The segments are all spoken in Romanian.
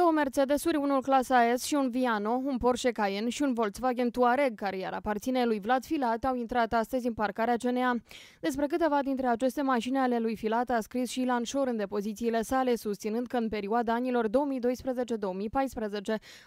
Două Mercedesuri, unul clasa S și un Viano, un Porsche Cayenne și un Volkswagen Touareg, care iar aparține lui Vlad Filat, au intrat astăzi în parcarea CNA. Despre câteva dintre aceste mașini ale lui Filat a scris și Ilan Șor în depozițiile sale, susținând că în perioada anilor 2012-2014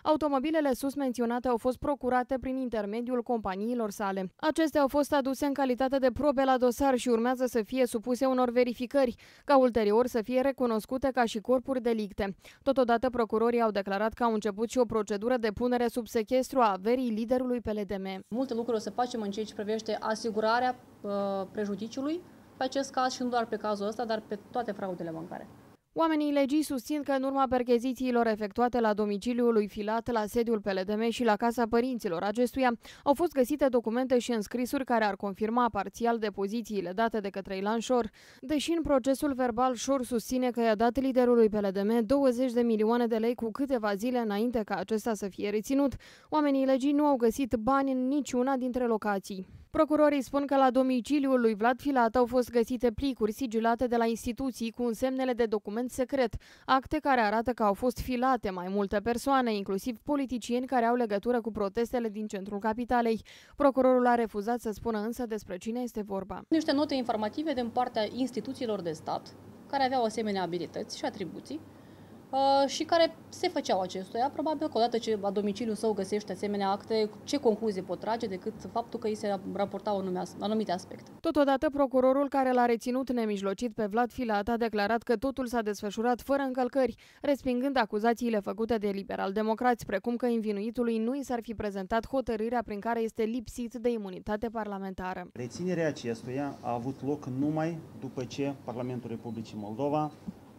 automobilele sus menționate au fost procurate prin intermediul companiilor sale. Acestea au fost aduse în calitate de probe la dosar și urmează să fie supuse unor verificări, ca ulterior să fie recunoscute ca și corpuri delicte. Totodată, procurorii Valorii au declarat că au început și o procedură de punere sub sechestru a averii liderului PLDM. Multe lucruri o să facem în ceea ce privește asigurarea uh, prejudiciului pe acest caz și nu doar pe cazul ăsta, dar pe toate fraudele bancare. Oamenii legii susțin că în urma perchezițiilor efectuate la domiciliul lui Filat, la sediul PLDM și la casa părinților acestuia, au fost găsite documente și înscrisuri care ar confirma parțial depozițiile date de către Ilan Șor, deși în procesul verbal Șor susține că i-a dat liderului PLDM 20 de milioane de lei cu câteva zile înainte ca acesta să fie reținut. Oamenii legii nu au găsit bani în niciuna dintre locații. Procurorii spun că la domiciliul lui Vlad Filat au fost găsite plicuri sigilate de la instituții cu însemnele de document secret, acte care arată că au fost filate mai multe persoane, inclusiv politicieni care au legătură cu protestele din centrul capitalei. Procurorul a refuzat să spună însă despre cine este vorba. Niște note informative din partea instituțiilor de stat, care aveau asemenea abilități și atribuții, Uh, și care se făceau acestuia. Probabil că odată ce la domiciliul său găsește asemenea acte, ce concluzie pot trage decât faptul că îi se raportau anumite aspecte. Totodată, procurorul care l-a reținut nemijlocit pe Vlad Filat a declarat că totul s-a desfășurat fără încălcări, respingând acuzațiile făcute de liberal-democrați, precum că invinuitului nu i s-ar fi prezentat hotărârea prin care este lipsit de imunitate parlamentară. Reținerea acestuia a avut loc numai după ce Parlamentul Republicii Moldova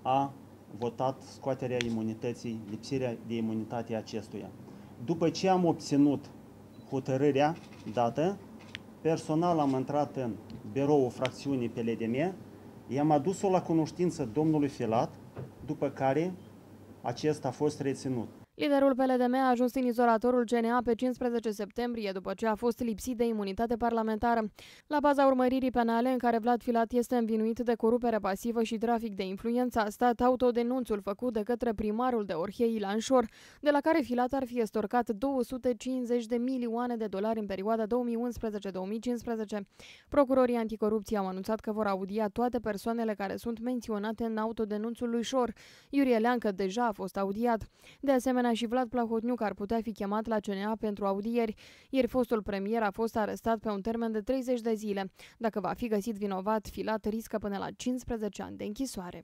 a votat scoaterea imunității, lipsirea de imunitate acestuia. După ce am obținut hotărârea dată, personal am intrat în biroul fracțiunii PLDM, i-am adus-o la cunoștință domnului Filat, după care acesta a fost reținut. Liderul PLDM a ajuns în izolatorul CNA pe 15 septembrie, după ce a fost lipsit de imunitate parlamentară. La baza urmăririi penale, în care Vlad Filat este învinuit de corupere pasivă și trafic de influență, a stat autodenunțul făcut de către primarul de Orhei Lanșor, de la care Filat ar fi estorcat 250 de milioane de dolari în perioada 2011-2015. Procurorii anticorupție au anunțat că vor audia toate persoanele care sunt menționate în autodenunțul lui Șor. Iurie Leancă deja a fost audiat. De asemenea, asemenea și Vlad Plahotniuc ar putea fi chemat la CNA pentru audieri. Ieri fostul premier a fost arestat pe un termen de 30 de zile. Dacă va fi găsit vinovat, Filat riscă până la 15 ani de închisoare.